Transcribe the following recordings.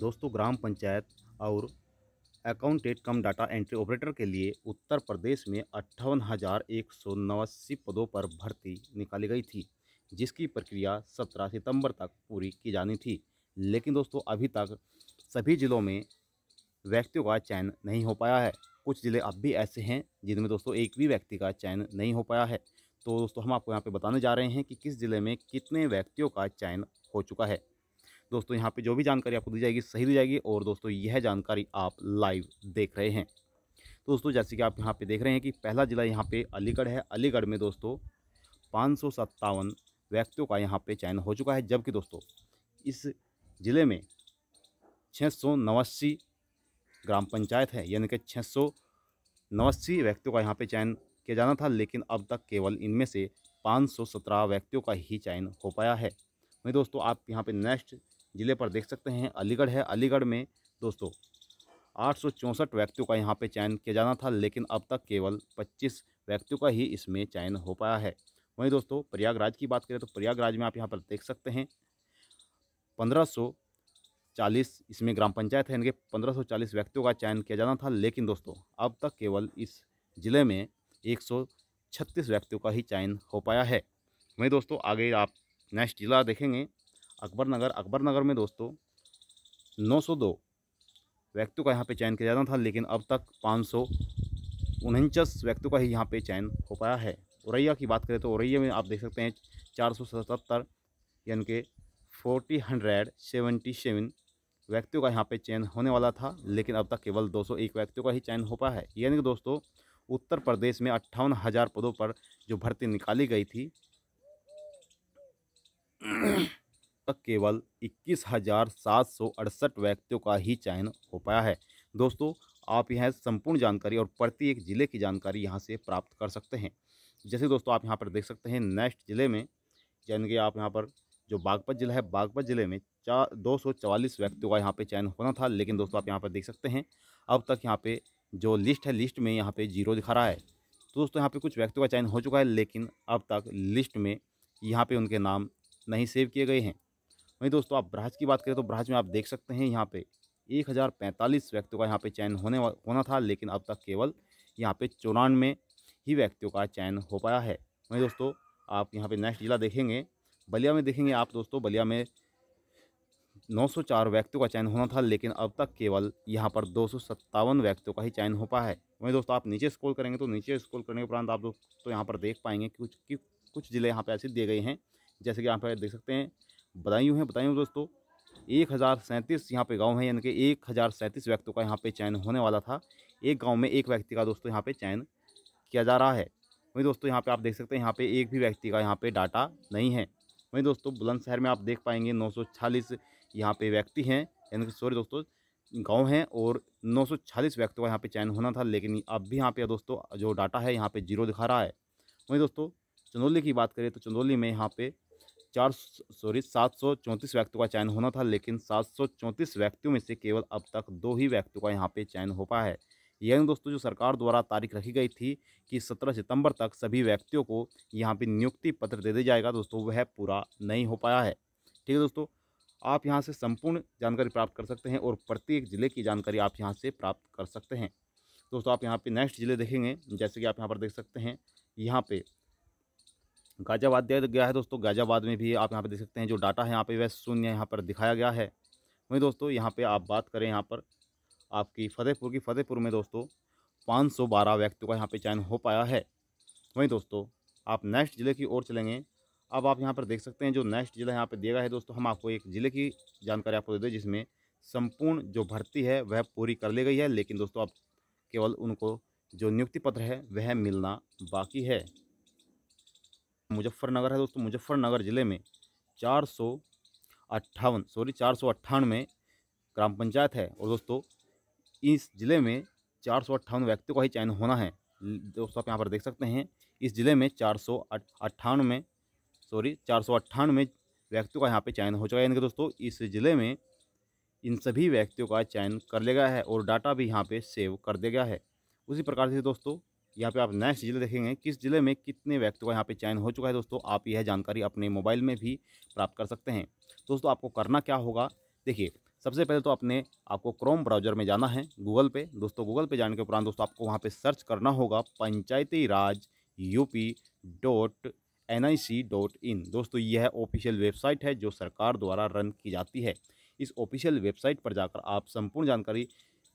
दोस्तों ग्राम पंचायत और accountant cum data entry operator के लिए उत्तर प्रदेश में अट्ठावन हज़ार एक सौ नवासी पदों पर भर्ती निकाली गई थी जिसकी प्रक्रिया सत्रह सितंबर तक पूरी की जानी थी लेकिन दोस्तों अभी तक सभी ज़िलों में व्यक्तियों का चयन नहीं हो पाया है कुछ ज़िले अब भी ऐसे हैं जिनमें दोस्तों एक भी व्यक्ति का चयन नहीं हो पाया है तो दोस्तों हम आपको यहाँ पर बताने जा रहे हैं कि किस ज़िले में कितने व्यक्तियों का चयन हो चुका है दोस्तों यहाँ पे जो भी जानकारी आपको दी जाएगी सही दी जाएगी और दोस्तों यह जानकारी आप लाइव देख रहे हैं दोस्तों जैसे कि आप यहाँ पे देख रहे हैं कि पहला ज़िला यहाँ पे अलीगढ़ है अलीगढ़ में दोस्तों पाँच व्यक्तियों का यहाँ पे चयन हो चुका है जबकि दोस्तों इस ज़िले में छः ग्राम पंचायत है यानी कि छः व्यक्तियों का यहाँ पे चयन किया जाना था लेकिन अब तक केवल इनमें से 517 व्यक्तियों का ही चयन हो पाया है वहीं दोस्तों आप यहाँ पे नेक्स्ट ज़िले पर देख सकते हैं अलीगढ़ है अलीगढ़ में दोस्तों आठ व्यक्तियों का यहाँ पर चयन किया जाना था लेकिन अब तक केवल पच्चीस व्यक्तियों का ही इसमें चयन हो पाया है वहीं दोस्तों प्रयागराज की बात करें तो प्रयागराज में आप यहाँ पर देख सकते हैं पंद्रह चालीस इसमें ग्राम पंचायत है इनके 1540 व्यक्तियों का चयन किया जाना था लेकिन दोस्तों अब तक केवल इस ज़िले में 136 व्यक्तियों का ही चयन हो पाया है वहीं दोस्तों आगे आप नेक्स्ट ज़िला देखेंगे अकबर नगर अकबर नगर में दोस्तों 902 व्यक्तियों का यहाँ पे चयन किया जाना था लेकिन अब तक पाँच सौ व्यक्तियों का ही यहाँ पे चयन हो पाया है औरैया की बात करें तो औरैया में आप देख सकते हैं चार सौ सतहत्तर यानी कि फोर्टी हंड्रेड सेवेंटी सेवन व्यक्तियों का यहाँ पे चयन होने वाला था लेकिन अब तक केवल 201 व्यक्तियों का ही चयन हो पाया है यानी कि दोस्तों उत्तर प्रदेश में अट्ठावन हज़ार पदों पर जो भर्ती निकाली गई थी तक केवल इक्कीस हज़ार सात सौ अड़सठ व्यक्तियों का ही चयन हो पाया है दोस्तों आप यह संपूर्ण जानकारी और प्रत्येक ज़िले की जानकारी यहाँ से प्राप्त कर सकते हैं जैसे दोस्तों आप यहाँ पर देख सकते हैं नेक्स्ट ज़िले में यानी कि आप यहाँ पर जो बागपत जिला है बागपत ज़िले में चार दो सौ चवालीस व्यक्तियों का यहाँ पे चयन होना था लेकिन दोस्तों आप यहाँ पर देख सकते हैं अब तक यहाँ पे जो लिस्ट है लिस्ट में यहाँ पे जीरो दिखा रहा है तो दोस्तों यहाँ पे कुछ व्यक्तियों का चयन हो चुका है लेकिन अब तक लिस्ट में यहाँ पे उनके नाम नहीं सेव किए गए हैं वहीं दोस्तों आप ब्राज की बात करें तो ब्राज में आप देख सकते हैं यहाँ पे एक हज़ार पैंतालीस व्यक्तियों का यहाँ पे चयन होने होना था लेकिन अब तक केवल यहाँ पे चौरानवे ही व्यक्तियों का चयन हो पाया है वहीं दोस्तों आप यहाँ पे नेक्स्ट जिला देखेंगे बलिया में देखेंगे आप दोस्तों बलिया में 904 व्यक्तियों का चयन होना था लेकिन अब तक केवल यहाँ पर दो व्यक्तियों का ही चयन हो पाया है वहीं दोस्तों आप नीचे स्कोल करेंगे तो नीचे स्कोल करने के उपरांत आप दोस्तों यहाँ पर देख पाएंगे कि कुछ कुछ ज़िले यहाँ पर ऐसे दिए गए हैं जैसे कि यहाँ पर देख सकते हैं बधाई हैं हूँ दोस्तों एक हज़ार सैंतीस यहाँ पर गाँव है यानी कि एक हज़ार सैंतीस व्यक्तियों का यहाँ पे चयन होने वाला था एक गांव में एक व्यक्ति का दोस्तों यहाँ पे चयन किया जा रहा है वहीं दोस्तों यहाँ पे आप देख सकते हैं यहाँ पे एक भी व्यक्ति का यहाँ पे डाटा नहीं है वहीं दोस्तों बुलंदशहर में आप देख पाएंगे नौ सौ छालीस यहाँ पे व्यक्ति हैं यानी कि सॉरी दोस्तों गाँव हैं और नौ सौ छालीस व्यक्तियों का यहाँ पर चयन होना था लेकिन अब भी यहाँ पर दोस्तों जो डाटा है यहाँ पर जीरो दिखा रहा है वहीं दोस्तों चंदौली की बात करें तो चंदौली में यहाँ पर चार सॉरी सात सौ चौंतीस व्यक्तियों का चयन होना था लेकिन सात सौ चौंतीस व्यक्तियों में से केवल अब तक दो ही व्यक्तियों का यहाँ पे चयन हो पाया है यही दोस्तों जो सरकार द्वारा तारीख रखी गई थी कि सत्रह सितंबर तक सभी व्यक्तियों को यहाँ पे नियुक्ति पत्र दे दिया जाएगा दोस्तों वह पूरा नहीं हो पाया है ठीक है दोस्तों आप यहाँ से संपूर्ण जानकारी प्राप्त कर सकते हैं और प्रत्येक ज़िले की जानकारी आप यहाँ से प्राप्त कर सकते हैं दोस्तों आप यहाँ पे नेक्स्ट ज़िले देखेंगे जैसे कि आप यहाँ पर देख सकते हैं यहाँ पर गाजियाबाद दिया गया है दोस्तों गाजियाबाद में भी आप यहाँ पर देख सकते हैं जो डाटा है यहाँ पर वह शून्य यहाँ पर दिखाया गया है वहीं दोस्तों यहाँ पर आप बात करें यहाँ पर आपकी फतेहपुर की फतेहपुर में दोस्तों 512 व्यक्तियों का यहाँ पे चयन हो पाया है वहीं दोस्तों आप नेक्स्ट ज़िले की ओर चलेंगे अब आप यहाँ पर देख सकते हैं जो नेक्स्ट जिला यहाँ पर दिया गया है दोस्तों हम आपको एक ज़िले की जानकारी आपको दे दें जिसमें संपूर्ण जो भर्ती है वह पूरी कर ली गई है लेकिन दोस्तों अब केवल उनको जो नियुक्ति पत्र है वह मिलना बाकी है मुजफ्फरनगर है दोस्तों मुजफ्फरनगर ज़िले में चार सौ अट्ठावन सॉरी चार सौ अट्ठानवे ग्राम पंचायत है और दोस्तों इस ज़िले में चार सौ अट्ठावन व्यक्ति का ही चयन होना है दोस्तों आप यहाँ पर देख सकते हैं इस ज़िले में चार सौ अट्ठानवे सॉरी चार सौ अट्ठानवे व्यक्तियों का यहाँ पे चयन हो चुका है यानी कि दोस्तों इस ज़िले में इन सभी व्यक्तियों का चयन कर लिया गया है और डाटा भी यहाँ पे सेव कर दिया गया है उसी प्रकार से दोस्तों यहाँ पे आप नेक्स्ट जिले देखेंगे किस जिले में कितने व्यक्ति का यहाँ पे चयन हो चुका है दोस्तों आप यह जानकारी अपने मोबाइल में भी प्राप्त कर सकते हैं दोस्तों आपको करना क्या होगा देखिए सबसे पहले तो अपने आपको क्रोम ब्राउजर में जाना है गूगल पे दोस्तों गूगल पे जाने के उपरांत दोस्तों आपको वहाँ पर सर्च करना होगा पंचायती राज UP dot N I C dot in दोस्तों यह ऑफिशियल वेबसाइट है जो सरकार द्वारा रन की जाती है इस ऑफिशियल वेबसाइट पर जाकर आप संपूर्ण जानकारी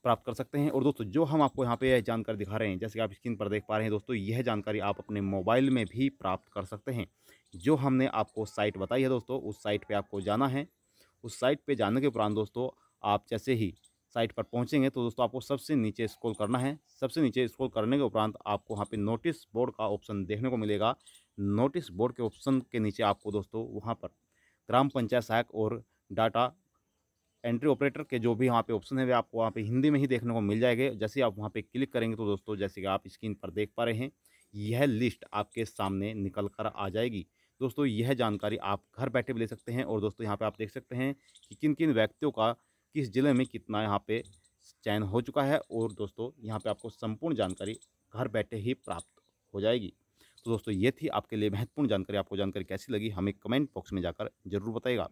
प्राप्त कर सकते हैं और दोस्तों जो हम आपको यहाँ पे यह जानकारी दिखा रहे हैं जैसे कि आप स्क्रीन पर देख पा रहे हैं दोस्तों यह जानकारी आप अपने मोबाइल में भी प्राप्त कर सकते हैं जो हमने आपको साइट बताई है दोस्तों उस साइट पर आपको जाना है उस साइट पर जाने के उपरान दोस्तों आप जैसे ही साइट पर पहुँचेंगे तो दोस्तों आपको सबसे नीचे स्क्रॉल करना है सबसे नीचे स्क्रॉल करने के उपरान्त आपको वहाँ पर नोटिस बोर्ड का ऑप्शन देखने को मिलेगा नोटिस बोर्ड के ऑप्शन के नीचे आपको दोस्तों वहाँ पर ग्राम पंचायत सहायक और डाटा एंट्री ऑपरेटर के जो भी वहाँ पे ऑप्शन है वे आपको वहाँ पे हिंदी में ही देखने को मिल जाएंगे जैसे आप वहाँ पे क्लिक करेंगे तो दोस्तों जैसे कि आप स्क्रीन पर देख पा रहे हैं यह लिस्ट आपके सामने निकल कर आ जाएगी दोस्तों यह जानकारी आप घर बैठे भी ले सकते हैं और दोस्तों यहाँ पर आप देख सकते हैं कि किन किन व्यक्तियों का किस ज़िले में कितना यहाँ पर चयन हो चुका है और दोस्तों यहाँ पर आपको संपूर्ण जानकारी घर बैठे ही प्राप्त हो जाएगी तो दोस्तों ये थी आपके लिए महत्वपूर्ण जानकारी आपको जानकारी कैसी लगी हमें कमेंट बॉक्स में जाकर जरूर बताएगा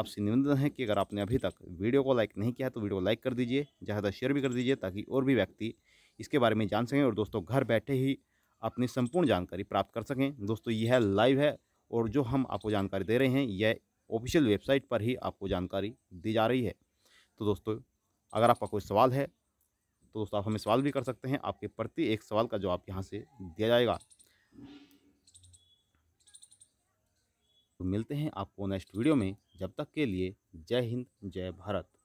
आपसे निवेदन है कि अगर आपने अभी तक वीडियो को लाइक नहीं किया तो वीडियो को लाइक कर दीजिए ज़्यादा शेयर भी कर दीजिए ताकि और भी व्यक्ति इसके बारे में जान सकें और दोस्तों घर बैठे ही अपनी संपूर्ण जानकारी प्राप्त कर सकें दोस्तों यह लाइव है और जो हम आपको जानकारी दे रहे हैं यह ऑफिशियल वेबसाइट पर ही आपको जानकारी दी जा रही है तो दोस्तों अगर आपका कोई सवाल है तो दोस्तों आप हमें सवाल भी कर सकते हैं आपके प्रति एक सवाल का जवाब यहाँ से दिया जाएगा तो मिलते हैं आपको नेक्स्ट वीडियो में जब तक के लिए जय हिंद जय भारत